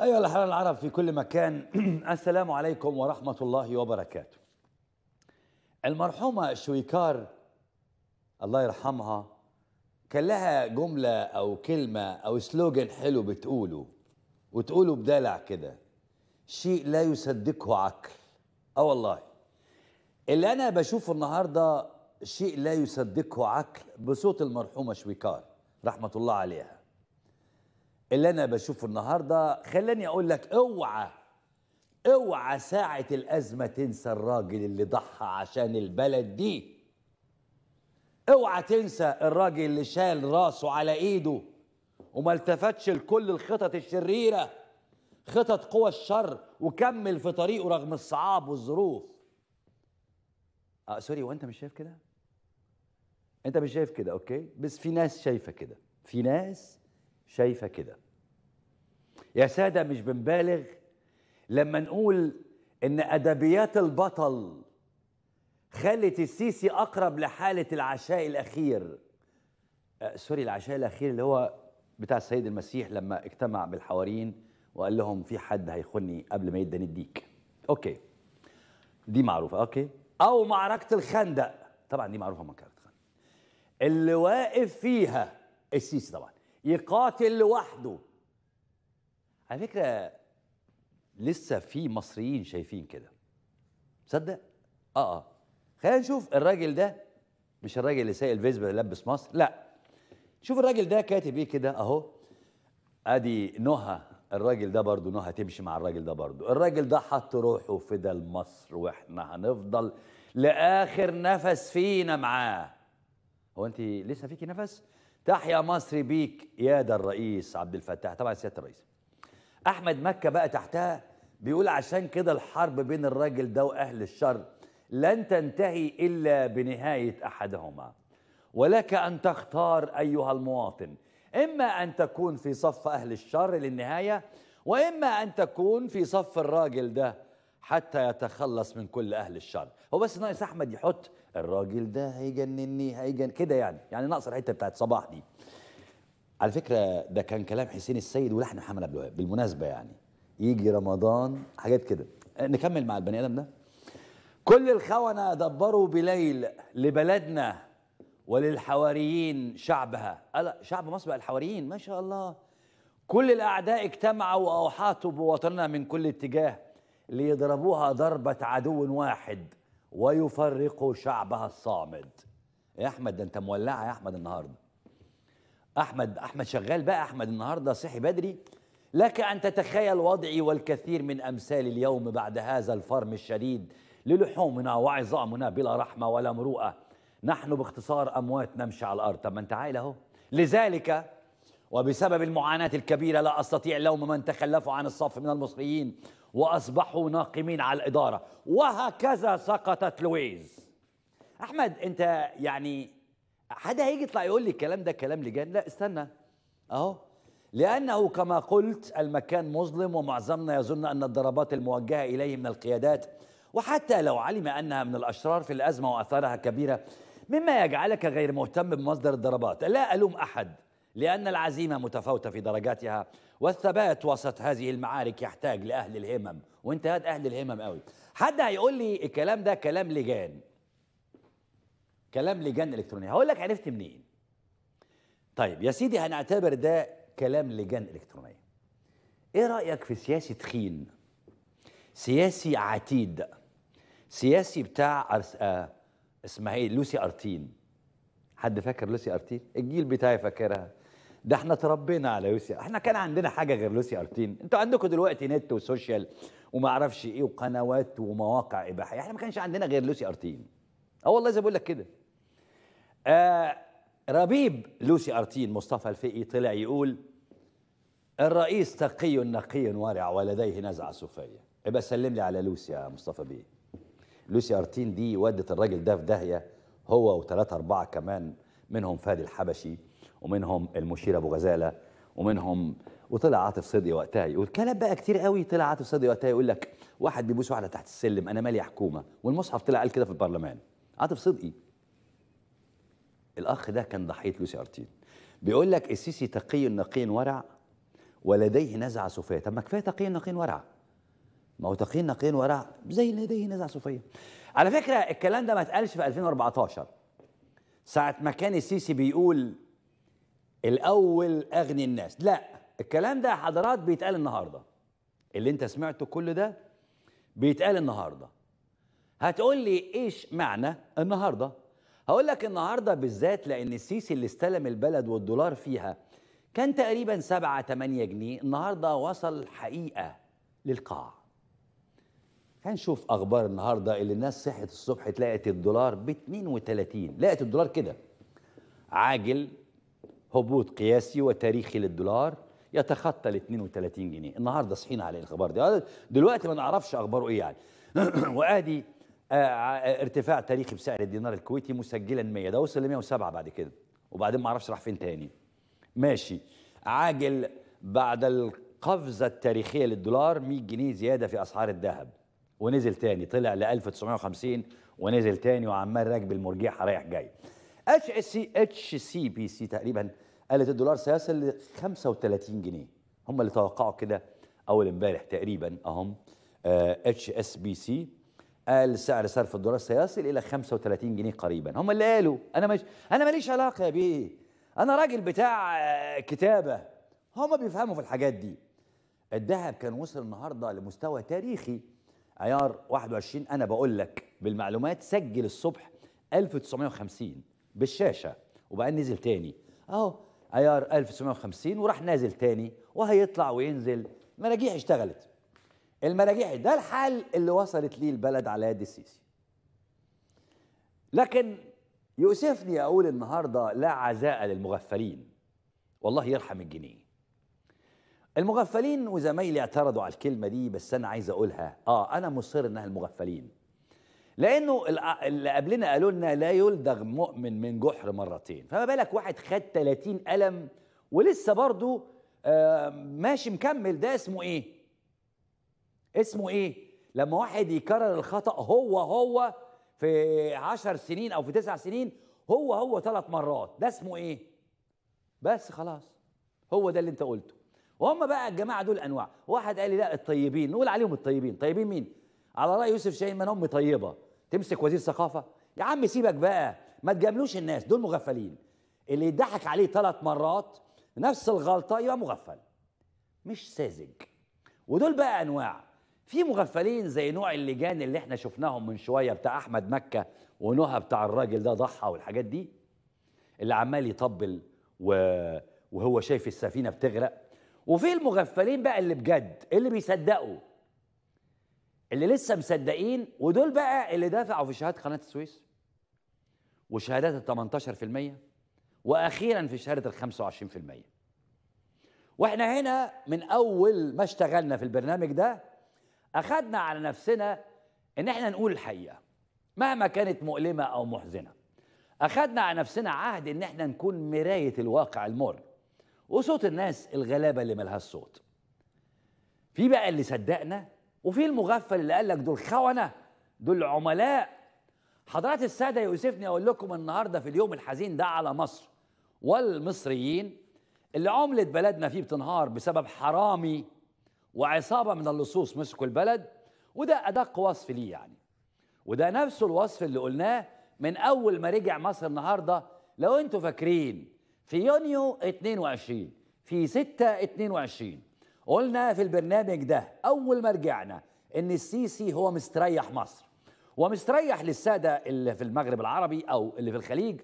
أيها الأحرار العرب في كل مكان السلام عليكم ورحمة الله وبركاته المرحومة شويكار الله يرحمها كان لها جملة أو كلمة أو سلوجن حلو بتقوله وتقوله بدلع كده شيء لا يصدقه عقل اه والله اللي أنا بشوفه النهاردة شيء لا يصدقه عقل بصوت المرحومة شويكار رحمة الله عليها اللي انا بشوفه النهارده خلاني اقول لك اوعى اوعى ساعة الأزمة تنسى الراجل اللي ضحى عشان البلد دي اوعى تنسى الراجل اللي شال راسه على ايده وما التفتش لكل الخطط الشريرة خطط قوى الشر وكمل في طريقه رغم الصعاب والظروف اه سوري وانت مش شايف كده انت مش شايف كده اوكي بس في ناس شايفة كده في ناس شايفه كده يا ساده مش بنبالغ لما نقول ان ادبيات البطل خلت السيسي اقرب لحاله العشاء الاخير أه سوري العشاء الاخير اللي هو بتاع السيد المسيح لما اجتمع بالحواريين وقال لهم في حد هيخني قبل ما يدني الديك اوكي دي معروفه اوكي او معركه الخندق طبعا دي معروفه معركه الخندق اللي واقف فيها السيسي طبعا يقاتل لوحده على فكره لسه في مصريين شايفين كده تصدق اه اه خلينا نشوف الراجل ده مش الراجل اللي سايق الفيسبا اللي لبس مصر لا شوف الراجل ده كاتب ايه كده اهو ادي نهى الراجل ده برضه نهى تمشي مع الراجل ده برضه الراجل ده حط روحه في ده مصر واحنا هنفضل لاخر نفس فينا معاه هو انت لسه فيكي نفس تحيا مصر بيك يا ده الرئيس عبد الفتاح طبعا سياده الرئيس احمد مكه بقى تحتها بيقول عشان كده الحرب بين الراجل ده واهل الشر لن تنتهي الا بنهايه احدهما ولك ان تختار ايها المواطن اما ان تكون في صف اهل الشر للنهايه واما ان تكون في صف الراجل ده حتى يتخلص من كل اهل الشر هو بس ناقص احمد يحط الراجل ده هيجنني هيجن كده يعني يعني ناقصه الحته بتاعت صباح دي على فكره ده كان كلام حسين السيد ولحن محمد عبد الوهاب بالمناسبه يعني يجي رمضان حاجات كده آه، نكمل مع البني ادم ده كل الخونة دبروا بليل لبلدنا وللحواريين شعبها ألا آه، شعب مصر بقى الحواريين ما شاء الله كل الأعداء اجتمعوا واحاطوا بوطننا من كل اتجاه ليضربوها ضربة عدو واحد ويفرق شعبها الصامد إيه يا احمد ده انت مولعه يا احمد النهارده احمد احمد شغال بقى احمد النهارده صحي بدري لك ان تتخيل وضعي والكثير من امثال اليوم بعد هذا الفرم الشديد للحومنا وعظامنا بلا رحمه ولا مروءه نحن باختصار اموات نمشي على الارض طب ما انت عايل اهو لذلك وبسبب المعاناة الكبيرة لا أستطيع لوم من تخلفوا عن الصف من المصريين وأصبحوا ناقمين على الإدارة وهكذا سقطت لويز أحمد أنت يعني حد هيجي يطلع يقول لي الكلام ده كلام لجان لا استنى أهو لأنه كما قلت المكان مظلم ومعظمنا يظن أن الضربات الموجهة إليه من القيادات وحتى لو علم أنها من الأشرار في الأزمة وأثارها كبيرة مما يجعلك غير مهتم بمصدر الضربات لا ألوم أحد لأن العزيمة متفاوتة في درجاتها والثبات وسط هذه المعارك يحتاج لأهل الهمم وانت هاد أهل الهمم قوي حد هيقول لي الكلام ده كلام لجان كلام لجان إلكترونية هقول لك عرفت منين طيب يا سيدي هنعتبر ده كلام لجان إلكترونية ايه رأيك في سياسي تخين سياسي عتيد سياسي بتاع أرس... آه اسمها ايه لوسي ارتين حد فاكر لوسي ارتين الجيل بتاعي فاكرها ده احنا تربينا على لوسيا احنا كان عندنا حاجه غير لوسيا ارتين انتوا عندكم دلوقتي نت وسوشيال وما اعرفش ايه وقنوات ومواقع اباحيه احنا يعني ما كانش عندنا غير لوسيا ارتين اه والله زي بقول لك كده آه ربيب لوسي ارتين مصطفى الفقي طلع يقول الرئيس تقي نقي ورع ولديه نزعه صوفيه يبقى سلم لي على لوسي يا مصطفى بيه لوسي ارتين دي ودت الراجل ده في داهيه هو وثلاثه اربعه كمان منهم فادي الحبشي ومنهم المشير ابو غزاله ومنهم وطلع عاطف صدقي وقتها يقول كلام بقى كتير قوي طلع عاطف صدقي وقتها يقول لك واحد بيبوس واحده تحت السلم انا مالي حكومه والمصحف طلع قال كده في البرلمان عاطف صدقي الاخ ده كان ضحيه لوسي ارتين بيقول لك السيسي تقي نقي ورع ولديه نزعه صوفيه طب ما كفايه تقي نقي ورع ما هو تقي نقي ورع زي لديه نزعه صوفيه على فكره الكلام ده ما اتقالش في 2014 ساعه ما كان السيسي بيقول الاول اغني الناس لا الكلام ده يا حضرات بيتقال النهارده اللي انت سمعته كل ده بيتقال النهارده هتقول لي ايش معنى النهارده هقول لك النهارده بالذات لان السيسي اللي استلم البلد والدولار فيها كان تقريبا 7 8 جنيه النهارده وصل حقيقه للقاع هنشوف اخبار النهارده اللي الناس صحت الصبح تلاقيت الدولار ب 32 لقت الدولار كده عاجل هبوط قياسي وتاريخي للدولار يتخطى ال 32 جنيه النهارده صحينا على الاخبار دي آه، دلوقتي ما نعرفش اخباره ايه يعني وادي آه، آه، ارتفاع تاريخي بسعر الدينار الكويتي مسجلا 100 ده وصل ل 107 بعد كده وبعدين ما اعرفش راح فين تاني ماشي عاجل بعد القفزه التاريخيه للدولار 100 جنيه زياده في اسعار الذهب ونزل تاني طلع ل 1950 ونزل تاني وعمال راكب المرجيحه رايح جاي اتش سي اتش سي بي سي تقريبا قالت الدولار سيصل ل 35 جنيه هم اللي توقعوا كده اول امبارح تقريبا اهم اتش اس بي سي قال سعر صرف الدولار سيصل الى 35 جنيه قريبا هم اللي قالوا انا مش انا ماليش علاقه بيه انا راجل بتاع آه، كتابه هم بيفهموا في الحاجات دي الذهب كان وصل النهارده لمستوى تاريخي عيار 21 انا بقول لك بالمعلومات سجل الصبح 1950 بالشاشه وبقى نزل تاني اهو عيار 1950 وراح نازل تاني وهيطلع وينزل المراجيح اشتغلت المراجيح ده الحال اللي وصلت ليه البلد على يد السيسي لكن يؤسفني اقول النهارده لا عزاء للمغفلين والله يرحم الجنيه المغفلين وزمايلي اعترضوا على الكلمه دي بس انا عايز اقولها اه انا مصر انها المغفلين لانه اللي قبلنا قالوا لنا لا يلدغ مؤمن من جحر مرتين فما بالك واحد خد 30 قلم ولسه برضه آه ماشي مكمل ده اسمه ايه اسمه ايه لما واحد يكرر الخطا هو هو في عشر سنين او في تسع سنين هو هو ثلاث مرات ده اسمه ايه بس خلاص هو ده اللي انت قلته وهم بقى الجماعه دول انواع واحد قال لي لا الطيبين نقول عليهم الطيبين طيبين مين على راي يوسف شاهين منهم طيبه تمسك وزير ثقافه يا عم سيبك بقى ما تجاملوش الناس دول مغفلين اللي يضحك عليه ثلاث مرات نفس الغلطه يبقى مغفل مش ساذج ودول بقى انواع في مغفلين زي نوع اللجان اللي احنا شفناهم من شويه بتاع احمد مكه ونهى بتاع الراجل ده ضحى والحاجات دي اللي عمال يطبل وهو شايف السفينه بتغرق وفي المغفلين بقى اللي بجد اللي بيصدقوا اللي لسه مصدقين ودول بقى اللي دافعوا في شهاده قناه السويس وشهادات ال 18% واخيرا في شهاده ال 25% واحنا هنا من اول ما اشتغلنا في البرنامج ده اخذنا على نفسنا ان احنا نقول الحقيقه مهما كانت مؤلمه او محزنه اخذنا على نفسنا عهد ان احنا نكون مرايه الواقع المر وصوت الناس الغلابه اللي ملهاش صوت في بقى اللي صدقنا وفي المغفل اللي قال لك دول خونه دول عملاء حضرات الساده يوسفني اقول لكم النهارده في اليوم الحزين ده على مصر والمصريين اللي عمله بلدنا فيه بتنهار بسبب حرامي وعصابه من اللصوص مسكوا البلد وده ادق وصف ليه يعني وده نفس الوصف اللي قلناه من اول ما رجع مصر النهارده لو انتوا فاكرين في يونيو 22 في 6 22 قلنا في البرنامج ده اول ما رجعنا ان السيسي هو مستريح مصر ومستريح للساده اللي في المغرب العربي او اللي في الخليج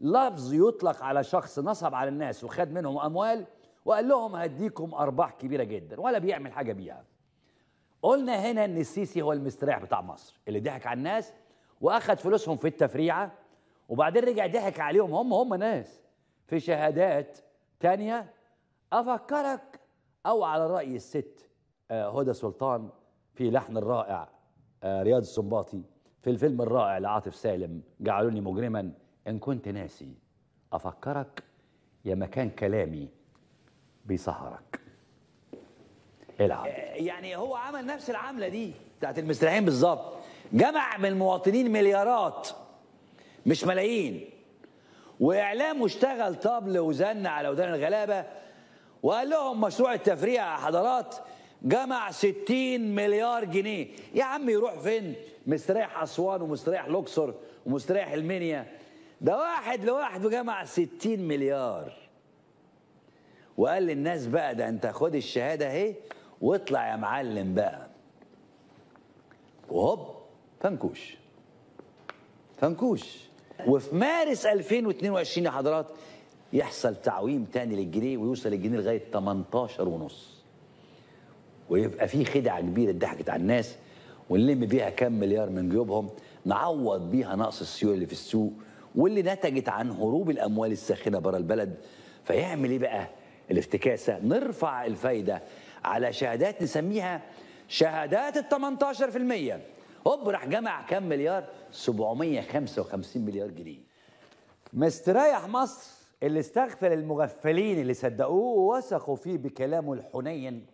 لفظ يطلق على شخص نصب على الناس وخد منهم اموال وقال لهم هديكم ارباح كبيره جدا ولا بيعمل حاجه بيها قلنا هنا ان السيسي هو المستريح بتاع مصر اللي ضحك على الناس واخد فلوسهم في التفريعه وبعدين رجع ضحك عليهم هم هم ناس في شهادات تانية افكرك أو على رأي الست آه، هدى سلطان في لحن الرائع آه، رياض السنباطي في الفيلم الرائع لعاطف سالم جعلوني مجرما إن كنت ناسي أفكرك يا مكان كلامي بيسهرك العب آه، يعني هو عمل نفس العملة دي بتاعت المسرحين بالظبط جمع من المواطنين مليارات مش ملايين وإعلامه اشتغل طبل وزن على ودان الغلابة وقال لهم مشروع التفريع يا حضرات جمع 60 مليار جنيه يا عم يروح فين مستريح أسوان ومستريح لوكسور ومستريح المنيا ده واحد لوحده جمع 60 مليار وقال للناس بقى ده انت خد الشهادة اهي واطلع يا معلم بقى وهوب فنكوش فنكوش وفي مارس 2022 يا حضرات يحصل تعويم تاني للجنيه ويوصل الجنيه لغايه 18 ونص ويبقى في خدعه كبيره اتضحكت على الناس ونلم بيها كام مليار من جيوبهم نعوض بيها نقص السيوله اللي في السوق واللي نتجت عن هروب الاموال الساخنه بره البلد فيعمل ايه بقى الافتكاسه نرفع الفايده على شهادات نسميها شهادات ال 18% هوب راح جمع كام مليار 755 مليار جنيه مستريح مصر اللي استغفل المغفلين اللي صدقوه ووثقوا فيه بكلامه الحنين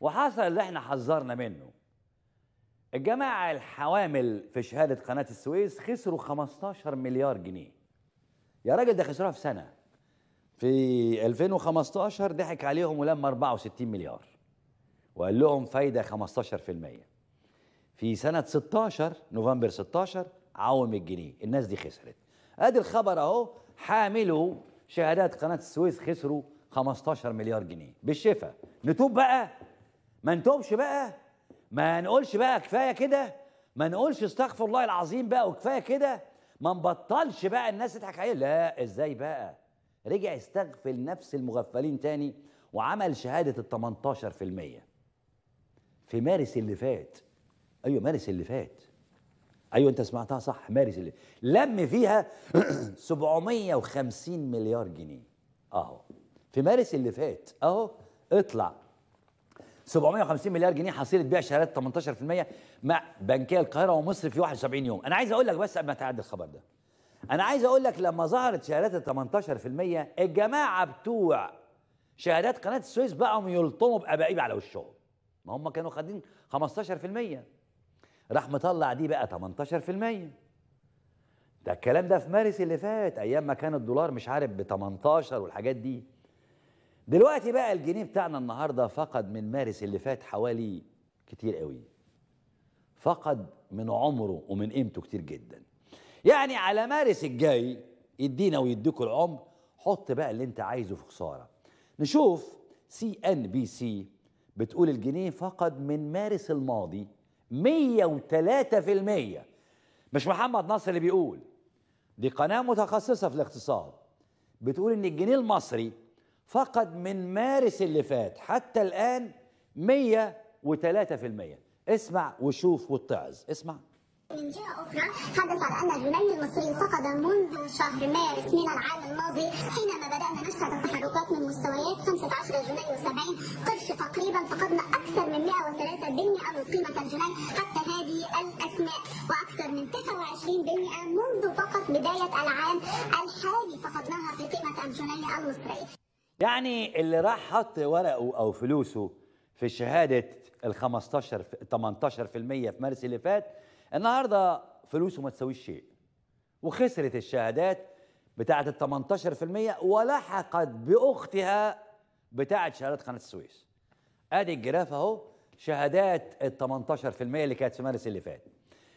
وحصل اللي احنا حذرنا منه الجماعة الحوامل في شهادة قناة السويس خسروا 15 مليار جنيه يا راجل ده خسروها في سنة في 2015 ضحك عليهم ولما 64 مليار وقال لهم فايدة 15% في سنة 16 نوفمبر 16 عوم الجنيه الناس دي خسرت ادي الخبر اهو حاملوا شهادات قناه السويس خسروا 15 مليار جنيه بالشفا نتوب بقى ما نتوبش بقى ما نقولش بقى كفايه كده ما نقولش استغفر الله العظيم بقى وكفايه كده ما نبطلش بقى الناس تضحك عليه لا ازاي بقى رجع استغفل نفس المغفلين تاني وعمل شهاده ال 18% في مارس اللي فات ايوه مارس اللي فات ايوه انت سمعتها صح مارس اللي لم فيها 750 مليار جنيه اهو في مارس اللي فات اهو اطلع 750 مليار جنيه حصيله بيع شهادات 18% مع بنكيه القاهره ومصر في 71 يوم انا عايز اقول لك بس قبل ما تعدي الخبر ده انا عايز اقول لك لما ظهرت شهادات ال 18% الجماعه بتوع شهادات قناه السويس بقوا يلطموا بابائيب على وشهم ما هم كانوا خدين 15% راح مطلع دي بقى 18% ده الكلام ده في مارس اللي فات ايام ما كان الدولار مش عارف ب 18 والحاجات دي دلوقتي بقى الجنيه بتاعنا النهارده فقد من مارس اللي فات حوالي كتير قوي فقد من عمره ومن قيمته كتير جدا يعني على مارس الجاي يدينا ويديكوا العمر حط بقى اللي انت عايزه في خساره نشوف سي ان بي سي بتقول الجنيه فقد من مارس الماضي 103% مش محمد نصر اللي بيقول دي قناة متخصصة في الاقتصاد بتقول ان الجنيه المصري فقد من مارس اللي فات حتى الآن 103% اسمع وشوف واتعظ اسمع من جهة أخرى حدث على أن اليونان المصري فقد منذ شهر مارس من العام الماضي حينما بدأنا نشهد التحركات من مستويات 15 جنيه و70 قرش تقريبا فقدنا أكثر من 103% من قيمة الجنيه حتى هذه الأثناء وأكثر من 29% منذ فقط بداية العام الحالي فقدناها في قيمة الجنيه المصري يعني اللي راح حط ورقه أو فلوسه في شهادة ال 15 18% في مارس اللي فات النهارده فلوسه ما تساويش شيء وخسرت الشهادات بتاعه ال 18% ولحقت باختها بتاعه شهادات قناه السويس ادي الجراف اهو شهادات ال 18% اللي كانت في مارس اللي فات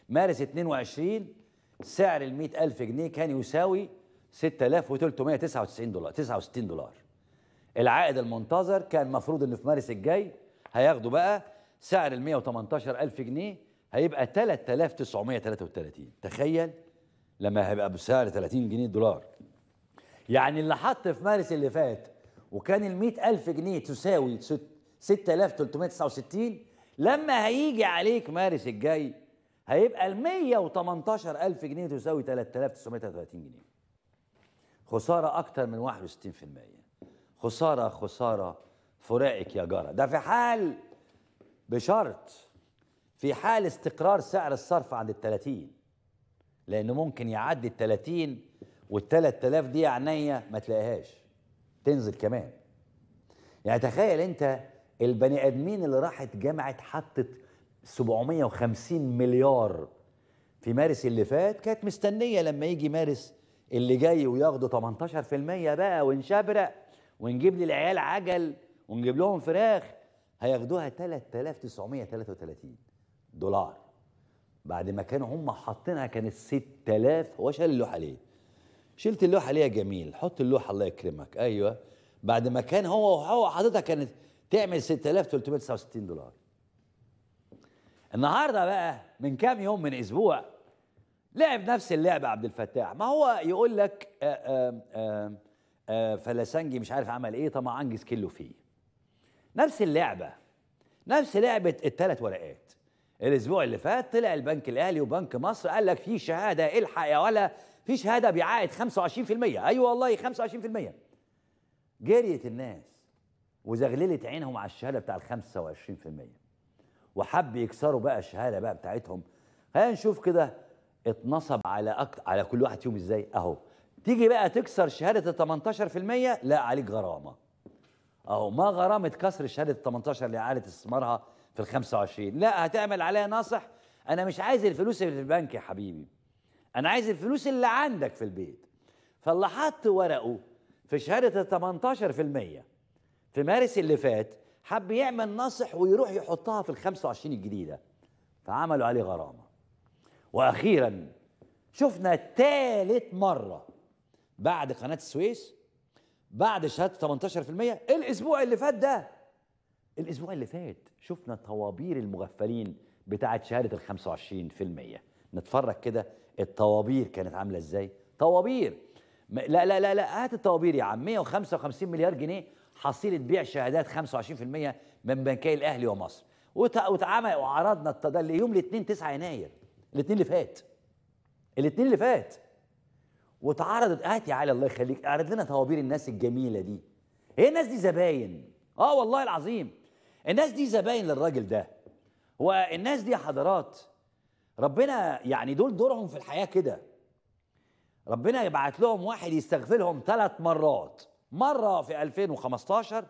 مارس 22 سعر ال 100000 جنيه كان يساوي 6399 دولار 69 دولار العائد المنتظر كان المفروض انه في مارس الجاي هياخده بقى سعر ال 118000 جنيه هيبقى 3933 تخيل لما هيبقى بسعر 30 جنيه دولار يعني اللي حط في مارس اللي فات وكان ال 100000 جنيه تساوي 6369 لما هيجي عليك مارس الجاي هيبقى ال 118000 جنيه تساوي 3933 جنيه خسارة أكتر من 61% خسارة خسارة فرائك يا جاره ده في حال بشرط في حال استقرار سعر الصرف عند ال 30 لانه ممكن يعدي ال 30 وال 3000 دي عينيا ما تلاقيهاش تنزل كمان يعني تخيل انت البني ادمين اللي راحت جمعت حطت 750 مليار في مارس اللي فات كانت مستنيه لما يجي مارس اللي جاي وياخدوا 18% بقى ونشبرق ونجيب للعيال عجل ونجيب لهم فراخ هياخدوها 3933 دولار بعد ما كانوا هم حاطينها كانت 6000 هو شال اللوحه ليه شلت اللوحه ليه يا جميل حط اللوحه الله يكرمك ايوه بعد ما كان هو وهو حاططها كانت تعمل 6369 دولار النهارده بقى من كام يوم من اسبوع لعب نفس اللعبه عبد الفتاح ما هو يقول لك آه، آه، آه، فلسنجي مش عارف عمل ايه طبعا انجز كله فيه نفس اللعبه نفس لعبه الثلاث ورقات الاسبوع اللي فات طلع البنك الاهلي وبنك مصر قال لك في شهاده الحق يا ولا في شهاده بعائد 25% ايوه والله 25% جريت الناس وزغللت عينهم على الشهاده بتاع ال 25% وحب يكسروا بقى الشهاده بقى بتاعتهم خلينا نشوف كده اتنصب على أك... على كل واحد فيهم ازاي اهو تيجي بقى تكسر شهاده ال 18% لا عليك غرامه اهو ما غرامه كسر شهاده ال 18 اللي عالت استثمارها في ال 25 لا هتعمل عليا نصح انا مش عايز الفلوس اللي في البنك يا حبيبي انا عايز الفلوس اللي عندك في البيت فاللي حط ورقه في شهادة ال 18% في مارس اللي فات حب يعمل نصح ويروح يحطها في ال 25 الجديدة فعملوا عليه غرامة وأخيرا شفنا تالت مرة بعد قناة السويس بعد شهادة 18% الأسبوع اللي فات ده الاسبوع اللي فات شفنا طوابير المغفلين بتاعه شهاده ال 25% نتفرج كده الطوابير كانت عامله ازاي طوابير لا لا لا لا هات الطوابير يا عم 155 مليار جنيه حصيله بيع شهادات 25% من بنكي الاهلي ومصر واتعمل وعرضنا التدلي يوم الاثنين 9 يناير الاثنين اللي فات الاثنين اللي فات واتعرضت هات يا علي الله يخليك اعرض لنا طوابير الناس الجميله دي هي الناس دي زباين اه والله العظيم الناس دي زباين للراجل ده والناس دي حضرات ربنا يعني دول دورهم في الحياه كده ربنا يبعت لهم واحد يستغفلهم ثلاث مرات مره في 2015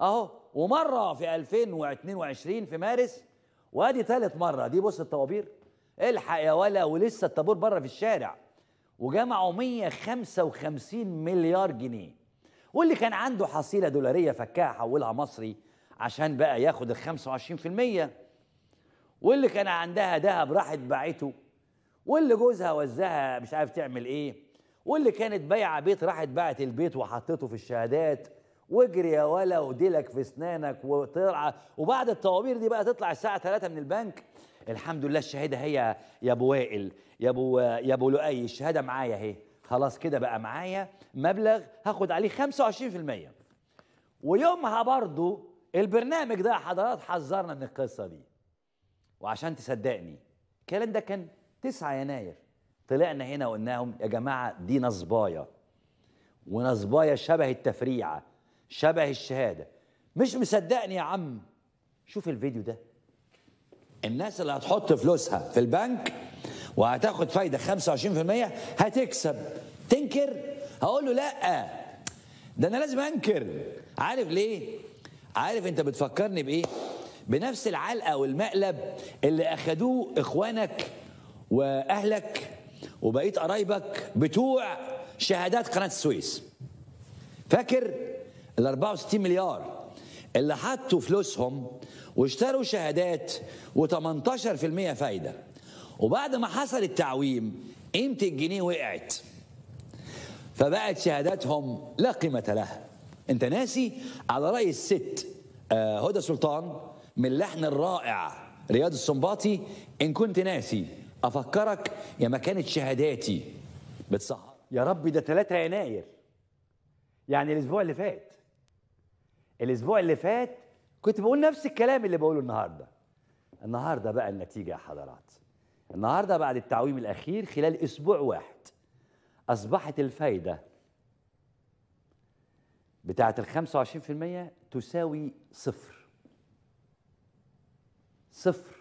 اهو ومره في 2022 في مارس وادي ثالث مره دي بص الطوابير الحق يا ولا ولسه الطابور بره في الشارع وجمعوا 155 مليار جنيه واللي كان عنده حصيله دولاريه فكها حولها مصري عشان بقى ياخد ال 25% واللي كان عندها ذهب راحت باعته واللي جوزها وزها مش عارف تعمل ايه واللي كانت بايعه بيت راحت باعت البيت وحطته في الشهادات واجري يا ولا وديلك في اسنانك وطلع وبعد الطوابير دي بقى تطلع الساعه 3 من البنك الحمد لله الشهاده هي يا ابو وائل يا ابو يا ابو لؤي الشهاده معايا اهي خلاص كده بقى معايا مبلغ هاخد عليه 25% ويومها برضه البرنامج ده حضرات حذرنا من القصه دي وعشان تصدقني الكلام ده كان 9 يناير طلعنا هنا وقلناهم يا جماعه دي نصبايا ونصبايا شبه التفريعه شبه الشهاده مش مصدقني يا عم شوف الفيديو ده الناس اللي هتحط فلوسها في البنك وهتاخد فايده 25% هتكسب تنكر هقول له لا ده انا لازم انكر عارف ليه عارف انت بتفكرني بايه بنفس العلقه والمقلب اللي اخدوه اخوانك واهلك وبقيه قرايبك بتوع شهادات قناه السويس فاكر ال 64 مليار اللي حطوا فلوسهم واشتروا شهادات و18% فايده وبعد ما حصل التعويم قيمه الجنيه وقعت فبقت شهاداتهم لا قيمه لها انت ناسي على راي الست آه، هدى سلطان من اللحن الرائع رياض السنباطي ان كنت ناسي افكرك يا ما كانت شهاداتي بتصحى يا رب ده 3 يناير يعني الاسبوع اللي فات الاسبوع اللي فات كنت بقول نفس الكلام اللي بقوله النهارده النهارده بقى النتيجه يا حضرات النهارده بعد التعويم الاخير خلال اسبوع واحد اصبحت الفايده بتاعة ال 25% تساوي صفر صفر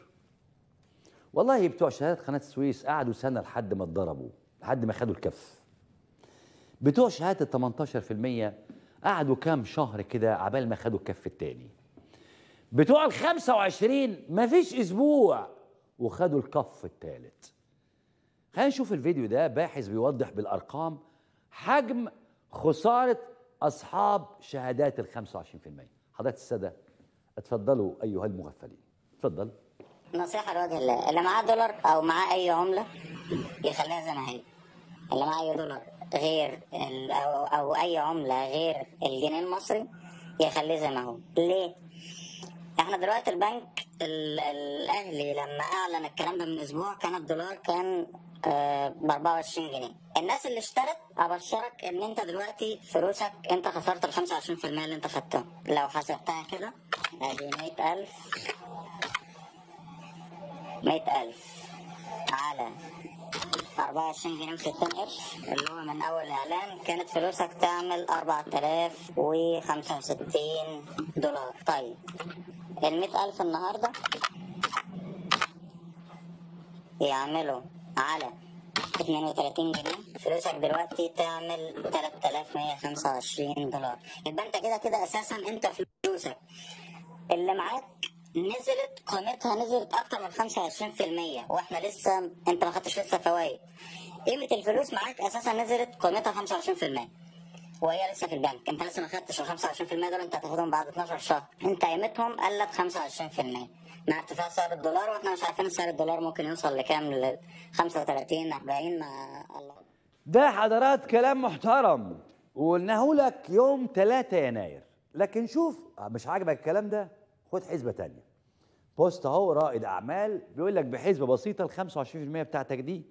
والله بتوع شهادات قناة السويس قعدوا سنة لحد ما اتضربوا لحد ما خدوا الكف بتوع شهادة ال 18% قعدوا كام شهر كده عبال ما خدوا الكف التاني بتوع ال 25 مفيش اسبوع وخدوا الكف التالت خلينا نشوف الفيديو ده باحث بيوضح بالارقام حجم خساره أصحاب شهادات ال 25% حضرات السادة اتفضلوا أيها المغفلين اتفضل نصيحة لوجه الله اللي معاه دولار أو معاه أي عملة يخليها زي ما هي اللي معاه أي دولار غير أو, أو أي عملة غير الجنيه المصري يخليه زي ما هو ليه؟ يعني احنا دلوقتي البنك الاهلي لما اعلن الكلام ده من اسبوع كان الدولار كان آه، ب 24 جنيه الناس اللي اشترت ابشرك ان انت دلوقتي فلوسك انت خسرت ال 25% اللي انت خدتها لو حسبتها كده ادي 100000 100000 على 24 جنيه و 60 قرش اللي هو من اول اعلان كانت فلوسك تعمل 4065 دولار طيب ال 100000 النهارده يعملوا على 32 جنيه فلوسك دلوقتي تعمل 3125 دولار يبقى انت كده كده اساسا انت فلوسك اللي معاك نزلت قيمتها نزلت اكتر من 25% واحنا لسه انت ما خدتش لسه فوائد قيمه الفلوس معاك اساسا نزلت قيمتها 25% وهي لسه في البنك انت لسه ما خدتش ال 25% دول انت هتاخدهم بعد 12 شهر انت قيمتهم قلت 25% مع ارتفاع سعر الدولار واحنا مش عارفين سعر الدولار ممكن يوصل لكام ل 35 40 ما الله ده حضرات كلام محترم وقلناه لك يوم 3 يناير لكن شوف آه، مش عاجبك الكلام ده خد حسبه ثانيه بوست اهو رائد اعمال بيقول لك بحسبه بسيطه ال 25% بتاعتك دي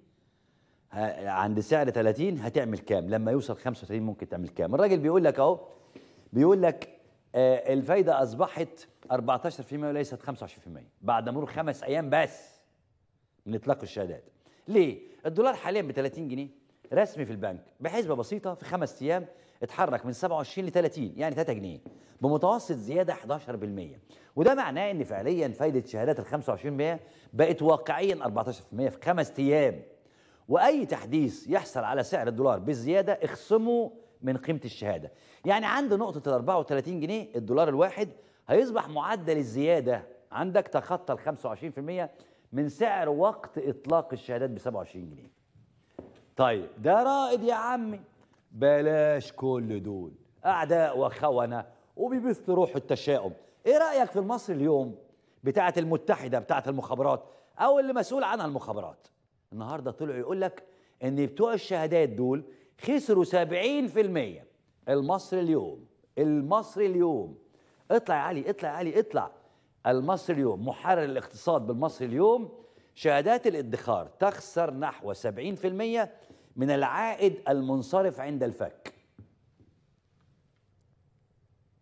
عند سعر 30 هتعمل كام لما يوصل 35 ممكن تعمل كام الراجل بيقول لك اهو بيقول لك آه الفايده اصبحت 14% وليست 25% بعد مرور خمس ايام بس من اطلاق الشهادات ليه الدولار حاليا ب 30 جنيه رسمي في البنك بحسبه بسيطه في خمس ايام اتحرك من 27 ل 30 يعني 3 جنيه بمتوسط زياده 11% وده معناه ان فعليا فايده شهادات ال 25% بقت واقعيا 14% في خمس ايام واي تحديث يحصل على سعر الدولار بالزياده اخصمه من قيمه الشهاده يعني عند نقطه ال 34 جنيه الدولار الواحد هيصبح معدل الزياده عندك تخطى ال 25% من سعر وقت اطلاق الشهادات ب 27 جنيه طيب ده رائد يا عمي بلاش كل دول اعداء وخونه وبيبث روح التشاؤم ايه رايك في المصري اليوم بتاعه المتحده بتاعه المخابرات او اللي مسؤول عنها المخابرات النهارده طلعوا يقول لك ان بتوع الشهادات دول خسروا 70% المصري اليوم المصري اليوم اطلع يا علي اطلع يا علي اطلع المصري اليوم محرر الاقتصاد بالمصري اليوم شهادات الادخار تخسر نحو 70% من العائد المنصرف عند الفك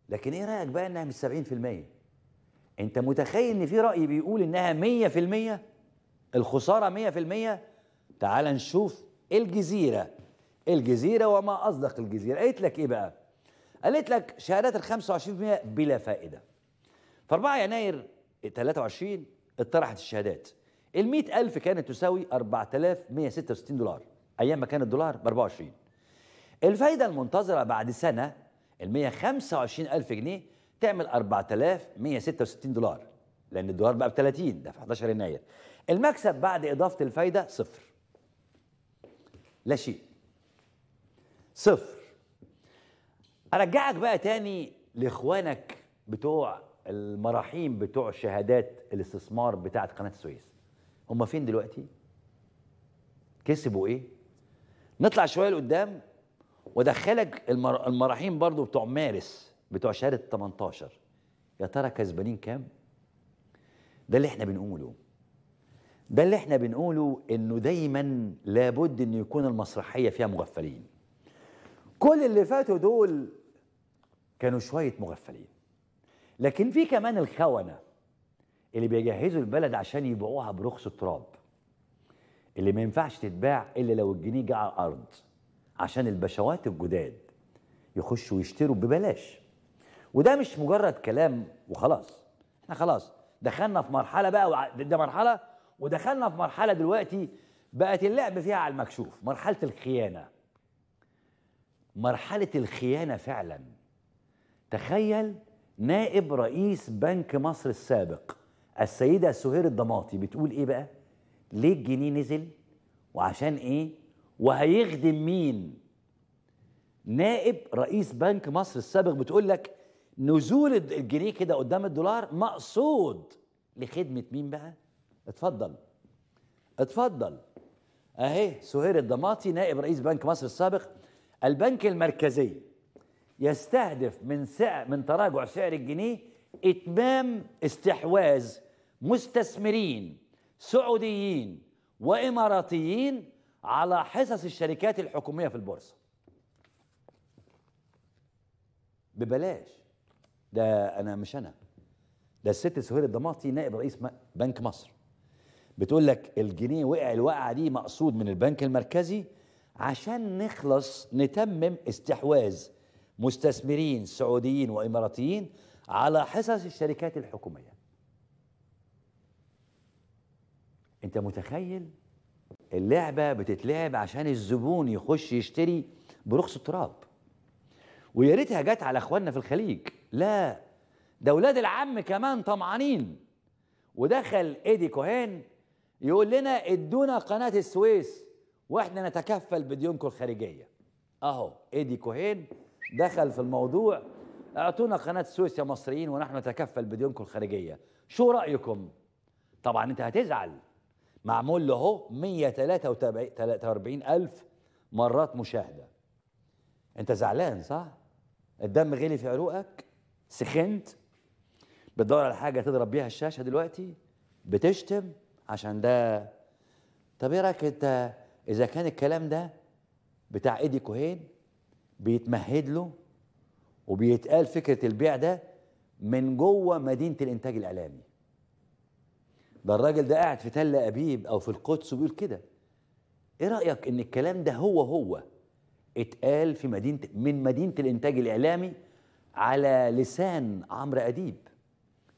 لكن ايه رايك بقى انها مش 70% انت متخيل ان في راي بيقول انها 100% الخساره 100% تعال نشوف الجزيره الجزيره وما اصدق الجزيره قالت لك ايه بقى قالت لك شهادات ال 25% بلا فائده في 4 يناير 23 اطرحت الشهادات ال 100000 كانت تساوي 4166 دولار ايام ما كان الدولار ب 24 الفايده المنتظره بعد سنه ال 125000 جنيه تعمل 4166 دولار لان الدولار بقى ب 30 ده في 11 يناير المكسب بعد اضافه الفايده صفر لا شيء صفر ارجعك بقى تاني لاخوانك بتوع المراحيم بتوع شهادات الاستثمار بتاعه قناه السويس هم فين دلوقتي كسبوا ايه نطلع شويه لقدام وادخلك المر... المراحيم برضو بتوع مارس بتوع شهر ال 18 يا ترى كسبانين كام؟ ده اللي احنا بنقوله ده اللي احنا بنقوله انه دايما لابد ان يكون المسرحيه فيها مغفلين كل اللي فاتوا دول كانوا شويه مغفلين لكن في كمان الخونه اللي بيجهزوا البلد عشان يبيعوها برخص التراب اللي ما ينفعش تتباع الا لو الجنيه جه على الارض عشان البشوات الجداد يخشوا يشتروا ببلاش وده مش مجرد كلام وخلاص احنا خلاص دخلنا في مرحله بقى وع... ده مرحله ودخلنا في مرحله دلوقتي بقت اللعب فيها على المكشوف مرحله الخيانه مرحله الخيانه فعلا تخيل نائب رئيس بنك مصر السابق السيده سهير الضماطي بتقول ايه بقى ليه الجنيه نزل وعشان ايه وهيخدم مين نائب رئيس بنك مصر السابق بتقول لك نزول الجنيه كده قدام الدولار مقصود لخدمه مين بقى اتفضل اتفضل اهي سهير الضماطي نائب رئيس بنك مصر السابق البنك المركزي يستهدف من سعر من تراجع سعر الجنيه اتمام استحواذ مستثمرين سعوديين وإماراتيين على حصص الشركات الحكومية في البورصة ببلاش ده أنا مش أنا ده الست سهير الضماطي نائب رئيس بنك مصر بتقول لك الجنيه وقع الوقعة دي مقصود من البنك المركزي عشان نخلص نتمم استحواذ مستثمرين سعوديين وإماراتيين على حصص الشركات الحكومية انت متخيل اللعبه بتتلعب عشان الزبون يخش يشتري برخص التراب ويا ريتها جت على اخواننا في الخليج لا ده ولاد العم كمان طمعانين ودخل ايدي كوهين يقول لنا ادونا قناه السويس واحنا نتكفل بديونكم الخارجيه اهو ايدي كوهين دخل في الموضوع اعطونا قناه السويس يا مصريين ونحن نتكفل بديونكم الخارجيه شو رايكم طبعا انت هتزعل معمول له اهو 143 ألف مرات مشاهدة أنت زعلان صح؟ الدم غلي في عروقك سخنت بتدور على حاجة تضرب بيها الشاشة دلوقتي بتشتم عشان ده طب ايه رايك انت اذا كان الكلام ده بتاع ايدي كوهين بيتمهد له وبيتقال فكره البيع ده من جوه مدينه الانتاج الاعلامي ده الراجل ده قاعد في تل أبيب أو في القدس وبيقول كده إيه رأيك إن الكلام ده هو هو اتقال في مدينة من مدينة الإنتاج الإعلامي على لسان عمرو أديب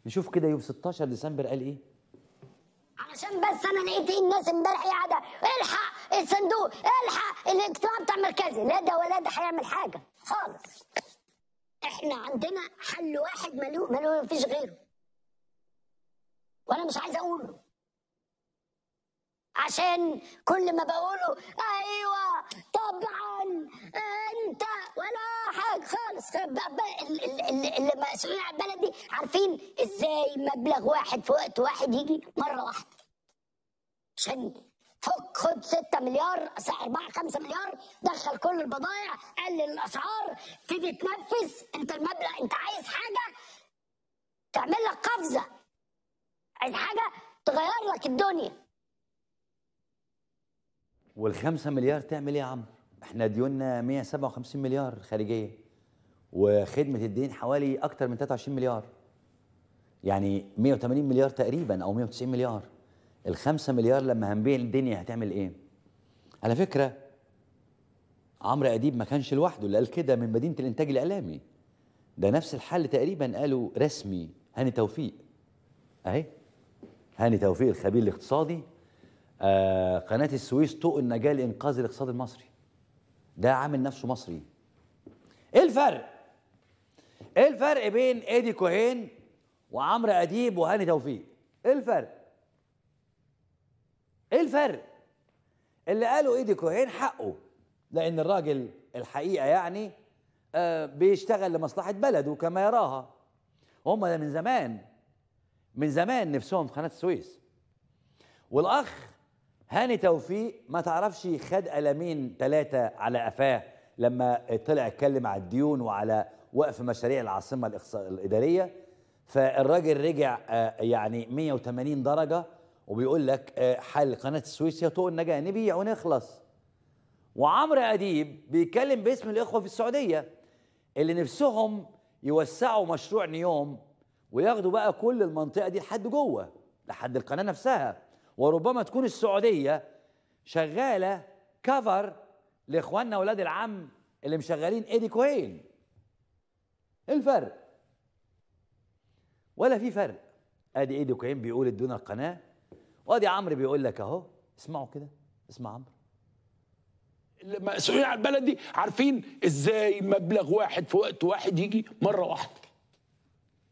نشوف كده يوم 16 ديسمبر قال إيه علشان بس انا لقيت إيه الناس امبارح قاعده الحق الصندوق الحق الاجتماع بتاع مركزي لا ده ولا ده هيعمل حاجه خالص احنا عندنا حل واحد ملو ملو مفيش غيره وانا مش عايز اقوله عشان كل ما بقوله ايوه طبعا انت ولا حاجه خالص اللي مسؤولين عن البلد دي عارفين ازاي مبلغ واحد في وقت واحد يجي مره واحده عشان فك خد 6 مليار 4 5 مليار دخل كل البضائع قلل الاسعار تيجي تنفذ انت المبلغ انت عايز حاجه تعمل لك قفزه عايز حاجه تغير لك الدنيا وال5 مليار تعمل ايه يا عمرو؟ احنا ديوننا 157 مليار خارجيه وخدمه الدين حوالي اكتر من 23 مليار يعني 180 مليار تقريبا او 190 مليار ال5 مليار لما هنبيع الدنيا هتعمل ايه على فكره عمرو اديب ما كانش لوحده اللي قال كده من مدينه الانتاج الاعلامي ده نفس الحل تقريبا قاله رسمي هاني توفيق اهي هاني توفيق الخبير الاقتصادي آه قناة السويس طوق النجاة لإنقاذ الاقتصاد المصري ده عامل نفسه مصري إيه الفرق؟ إيه الفرق بين إيدي كوهين وعمرو أديب وهاني توفيق؟ إيه الفرق؟ إيه الفرق؟ اللي قاله إيدي كوهين حقه لأن الراجل الحقيقة يعني آه بيشتغل لمصلحة بلده كما يراها هم ده من زمان من زمان نفسهم في قناه السويس والاخ هاني توفيق ما تعرفش خد قلمين ثلاثه على قفاه لما طلع اتكلم على الديون وعلى وقف مشاريع العاصمه الاداريه فالراجل رجع آه، يعني 180 درجه وبيقول لك آه، حل قناه السويس يا طوق النجاه نبيع ونخلص وعمرو اديب بيتكلم باسم الاخوه في السعوديه اللي نفسهم يوسعوا مشروع نيوم وياخدوا بقى كل المنطقه دي لحد جوه لحد القناه نفسها وربما تكون السعوديه شغاله كفر لاخواننا ولاد العم اللي مشغلين ايدي كوين الفرق ولا في فرق ادي ايدي كوين بيقول ادونا القناه وادي عمرو بيقول لك اهو اسمعوا كده اسمع عمرو المسؤولين على البلد دي عارفين ازاي مبلغ واحد في وقت واحد يجي مره واحده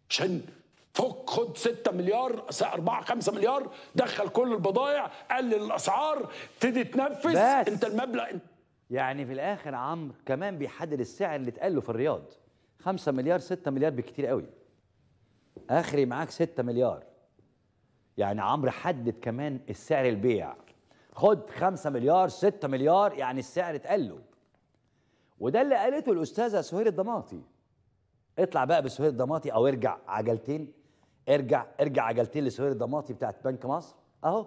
عشان فك خد 6 مليار 4 5 مليار دخل كل البضائع قلل الاسعار ابتدي تنفذ بس انت المبلغ يعني في الاخر عمرو كمان بيحدد السعر اللي اتقال له في الرياض 5 مليار 6 مليار بكتير قوي اخري معاك 6 مليار يعني عمرو حدد كمان السعر البيع خد 5 مليار 6 مليار يعني السعر اتقال له وده اللي قالته الاستاذه سهير الضماطي اطلع بقى بسهير الضماطي او ارجع عجلتين ارجع ارجع عجلتين لسهير الضماطي بتاعت بنك مصر اهو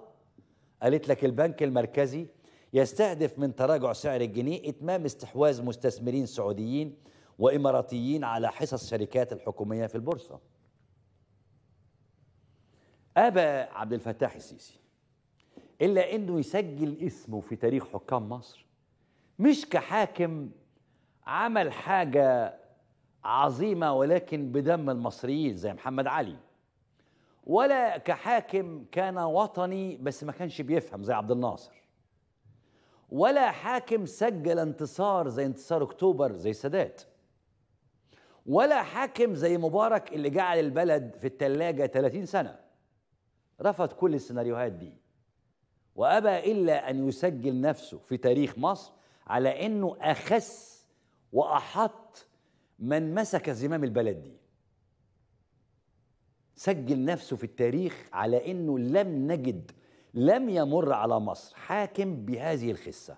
قالت لك البنك المركزي يستهدف من تراجع سعر الجنيه اتمام استحواذ مستثمرين سعوديين واماراتيين على حصص الشركات الحكوميه في البورصه. ابى عبد الفتاح السيسي الا انه يسجل اسمه في تاريخ حكام مصر مش كحاكم عمل حاجه عظيمة ولكن بدم المصريين زي محمد علي ولا كحاكم كان وطني بس ما كانش بيفهم زي عبد الناصر ولا حاكم سجل انتصار زي انتصار اكتوبر زي السادات ولا حاكم زي مبارك اللي جعل البلد في الثلاجة 30 سنة رفض كل السيناريوهات دي وأبى إلا أن يسجل نفسه في تاريخ مصر على أنه أخس وأحط من مسك زمام البلد دي سجل نفسه في التاريخ على انه لم نجد لم يمر على مصر حاكم بهذه الخسه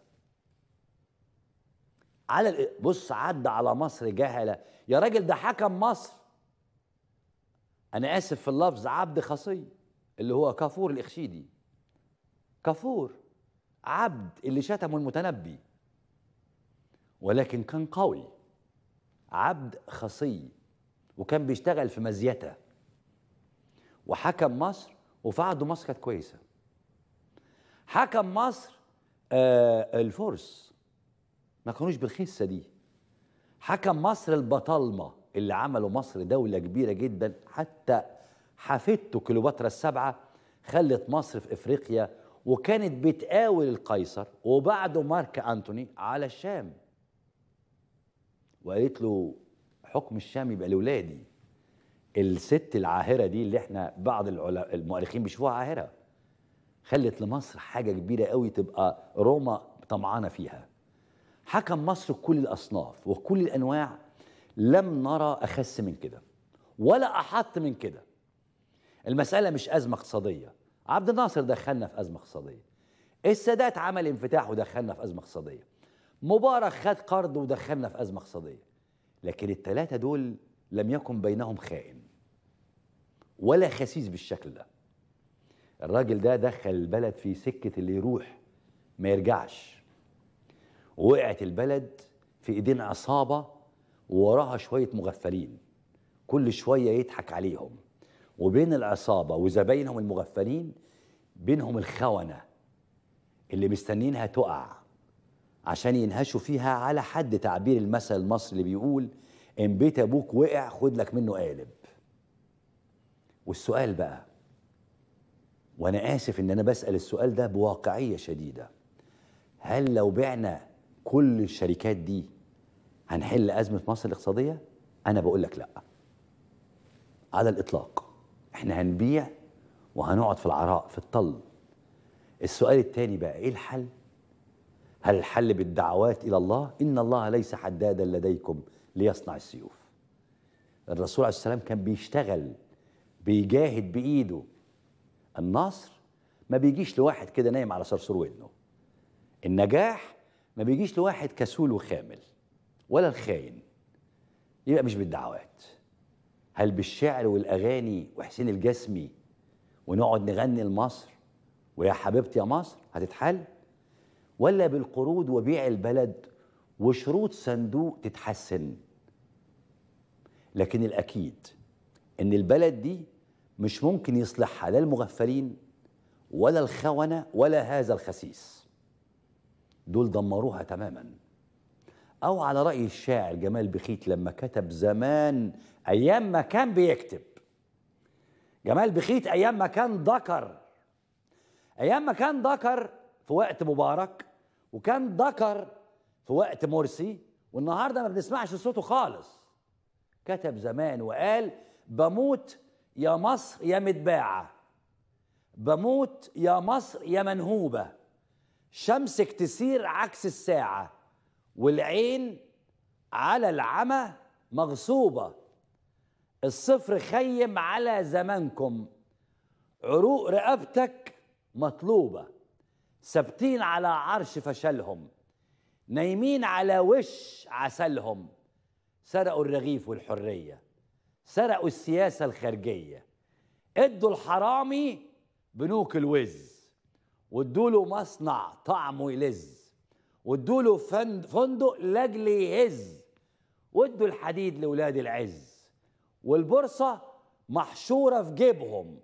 على بص عدى على مصر جهله يا راجل ده حكم مصر انا اسف في اللفظ عبد خصي اللي هو كافور الاخشيدي كافور عبد اللي شتمه المتنبي ولكن كان قوي عبد خصي وكان بيشتغل في مزيته وحكم مصر وفي عهده مصر كانت كويسه حكم مصر آه الفرس ما كانوش بالخسه دي حكم مصر البطالمه اللي عملوا مصر دوله كبيره جدا حتى حفيدته كليوباترا السبعه خلت مصر في افريقيا وكانت بتقاول القيصر وبعده مارك انتوني على الشام وقالت له حكم الشام يبقى لاولادي الست العاهره دي اللي احنا بعض المؤرخين بيشوفوها عاهره خلت لمصر حاجه كبيره قوي تبقى روما طمعانه فيها حكم مصر كل الاصناف وكل الانواع لم نرى اخس من كده ولا احط من كده المساله مش ازمه اقتصاديه عبد الناصر دخلنا في ازمه اقتصاديه السادات عمل انفتاح ودخلنا في ازمه اقتصاديه مبارك خد قرض ودخلنا في أزمة اقتصادية لكن الثلاثة دول لم يكن بينهم خائن ولا خسيس بالشكل ده الراجل ده دخل البلد في سكة اللي يروح ما يرجعش وقعت البلد في ايدين عصابة ووراها شوية مغفلين كل شوية يضحك عليهم وبين العصابة وزباينهم المغفلين بينهم الخونة اللي مستنيينها تقع عشان ينهشوا فيها على حد تعبير المثل المصري اللي بيقول ان بيت ابوك وقع خد لك منه قالب والسؤال بقى وانا اسف ان انا بسال السؤال ده بواقعيه شديده هل لو بعنا كل الشركات دي هنحل ازمه مصر الاقتصاديه انا بقول لك لا على الاطلاق احنا هنبيع وهنقعد في العراء في الطل السؤال التاني بقى ايه الحل هل الحل بالدعوات إلى الله؟ إن الله ليس حدادا لديكم ليصنع السيوف الرسول عليه السلام كان بيشتغل بيجاهد بإيده النصر ما بيجيش لواحد كده نايم على صرصور ودنه النجاح ما بيجيش لواحد كسول وخامل ولا الخاين يبقى مش بالدعوات هل بالشعر والأغاني وحسين الجسمي ونقعد نغني لمصر ويا حبيبتي يا مصر هتتحل ولا بالقروض وبيع البلد وشروط صندوق تتحسن لكن الأكيد إن البلد دي مش ممكن يصلحها لا المغفلين ولا الخونة ولا هذا الخسيس دول دمروها تماما أو على رأي الشاعر جمال بخيت لما كتب زمان أيام ما كان بيكتب جمال بخيت أيام ما كان ذكر أيام ما كان ذكر في وقت مبارك وكان ذكر في وقت مرسي والنهارده ما بنسمعش صوته خالص كتب زمان وقال بموت يا مصر يا متباعه بموت يا مصر يا منهوبه شمسك تسير عكس الساعه والعين على العمى مغصوبه الصفر خيم على زمانكم عروق رقبتك مطلوبه ثابتين على عرش فشلهم نايمين على وش عسلهم سرقوا الرغيف والحرية سرقوا السياسة الخارجية ادوا الحرامي بنوك الوز وادوا له مصنع طعمه يلز وادوا له فندق لاجل يهز وادوا الحديد لولاد العز والبورصة محشورة في جيبهم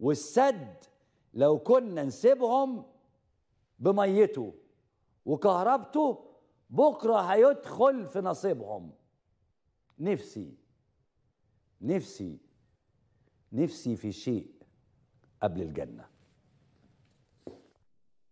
والسد لو كنا نسيبهم بميته وكهربته بكره هيدخل في نصيبهم نفسي نفسي نفسي في شيء قبل الجنه